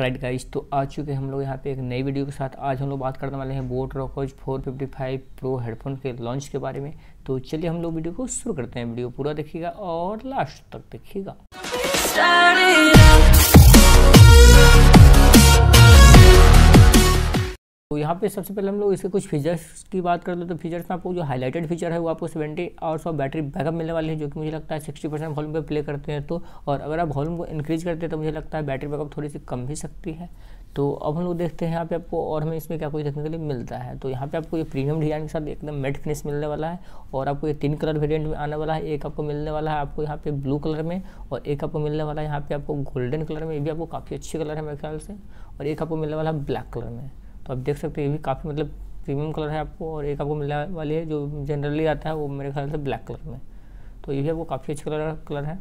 right guys तो आ चुके हम लोग यहाँ पे एक नई वीडियो के साथ आज हम लोग बात करने वाले हैं बोट रॉकोज 455 प्रो हेडफोन के लॉन्च के बारे में तो चलिए हम लोग वीडियो को शुरू करते हैं वीडियो पूरा देखिएगा और लास्ट तक देखिएगा तो यहाँ पे सबसे पहले हम लोग इसके कुछ फीचर्स की बात कर लो तो फीचर्स में आपको जो हाईलाइटेड फीचर है वो आपको seventy hours of battery backup मिलने वाली है जो कि मुझे लगता है सिक्सटी परसेंट वॉल्यूम पर प्ले करते हैं तो और अगर आप वॉल्यूम को इंक्रीज करते हैं तो मुझे लगता है बैटरी बैकअप थोड़ी सी कम भी सकती है तो अब हम लोग देखते हैं यहाँ पे आपको और हमें इसमें क्या कुछ देखने के लिए मिलता है तो यहाँ पे आपको ये प्रीमियम डिज़ाइन के साथ एकदम मेट फिनिश मिलने वाला है और आपको ये तीन कलर वेरिएंट में आने वाला है एक आपको मिलने वाला है आपको यहाँ पे ब्लू कलर में और एक आपको मिलने वाला है यहाँ पे आपको गोल्डन कलर में ये भी आपको काफ़ी अच्छे कलर है मेरे ख्याल से और एक आपको मिलने वाला है ब्लैक कलर में तो आप देख सकते हैं ये भी काफ़ी मतलब प्रीमियम कलर है आपको और एक आपको मिलने वाली है जो जनरली आता है वो मेरे ख्याल से ब्लैक कलर में तो ये भी आपको काफ़ी अच्छा कलर कलर है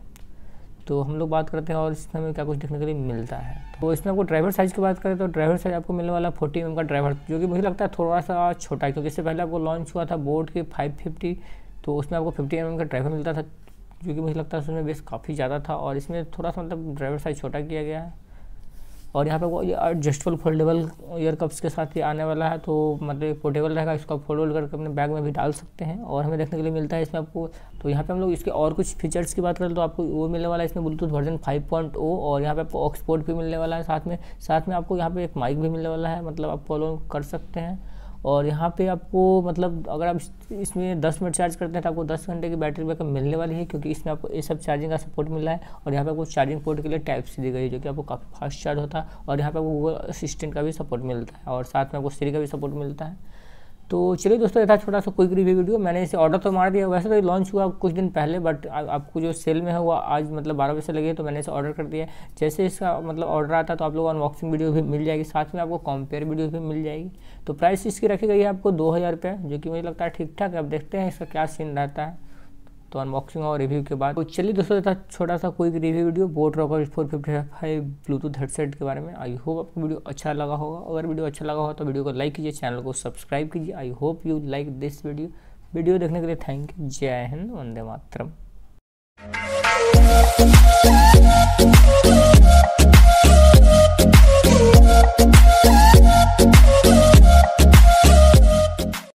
तो हम लोग बात करते हैं और इसमें हमें क्या कुछ देखने के लिए मिलता है तो इसमें आपको ड्राइवर साइज़ की बात करें तो ड्राइवर साइज़ आपको मिलने वाला फोर्टी एम mm का ड्राइवर जो कि मुझे लगता है थोड़ा सा छोटा है क्योंकि इससे पहले आपको लॉन्च हुआ था बोर्ड के फाइव फिफ्टी तो उसमें आपको फिफ्टी एम mm का ड्राइवर मिलता था जो कि मुझे लगता है उसमें बेस काफ़ी ज़्यादा था और इसमें थोड़ा सा मतलब ड्राइवर साइज़ छोटा किया गया है और यहाँ पे वो ये एडजस्टेबल फोल्डेबल ईयर कप्स के साथ ही आने वाला है तो मतलब पोर्टेबल रहेगा इसको आप फोल्ड वोल्ड करके अपने बैग में भी डाल सकते हैं और हमें देखने के लिए मिलता है इसमें आपको तो यहाँ पे हम लोग इसके और कुछ फीचर्स की बात करें तो आपको वो मिलने वाला है इसमें ब्लूटूथ वर्जन ओ और यहाँ पर आपको ऑक्सपोर्ट भी मिलने वाला है साथ में साथ में आपको यहाँ पर एक माइक भी मिलने वाला है मतलब आप फॉलो कर सकते हैं और यहाँ पे आपको मतलब अगर आप इसमें 10 मिनट चार्ज करते हैं तो आपको 10 घंटे की बैटरी बैकअप मिलने वाली है क्योंकि इसमें आपको ये सब चार्जिंग का सपोर्ट मिल रहा है और यहाँ पे आपको चार्जिंग पोर्ट के लिए टाइप सी दी गई है जो कि आपको काफ़ी फास्ट चार्ज होता है और यहाँ पे आपको गूगल असिस्टेंट का भी सपोर्ट मिलता है और साथ में आपको सीरी का भी सपोर्ट मिलता है तो चलिए दोस्तों ये था छोटा सा क्विक रिव्यू वीडियो मैंने इसे ऑर्डर तो मार दिया वैसे तो लॉन्च हुआ कुछ दिन पहले बट आपको जो सेल में है वो आज मतलब बारह बजे से लगे तो मैंने इसे ऑर्डर कर दिया जैसे इसका मतलब ऑर्डर आता तो आप लोग अनबॉक्सिंग वीडियो भी मिल जाएगी साथ में आपको कॉम्पेयर वीडियो भी मिल जाएगी तो प्राइस इसकी रखी गई है आपको दो हज़ार रुपये जो कि मुझे लगता है ठीक ठाक अब देखते हैं इसका क्या सीन रहता है तो अनबॉक्सिंग और रिव्यू के बाद तो चलिए दोस्तों था छोटा सा कोई review video boAt Rocker four fifty five Bluetooth headset के बारे में आई होप आपको वीडियो अच्छा लगा होगा अगर वीडियो अच्छा लगा हो तो वीडियो को लाइक कीजिए चैनल को सब्सक्राइब कीजिए I hope you like this video video देखने के लिए थैंक यू जय हिंद वंदे मातरम